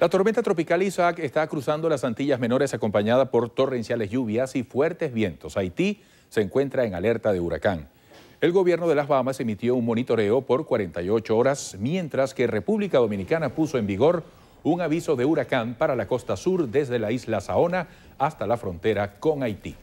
La tormenta tropical Isaac está cruzando las Antillas Menores acompañada por torrenciales lluvias y fuertes vientos. Haití se encuentra en alerta de huracán. El gobierno de las Bahamas emitió un monitoreo por 48 horas, mientras que República Dominicana puso en vigor un aviso de huracán para la costa sur desde la isla Saona hasta la frontera con Haití.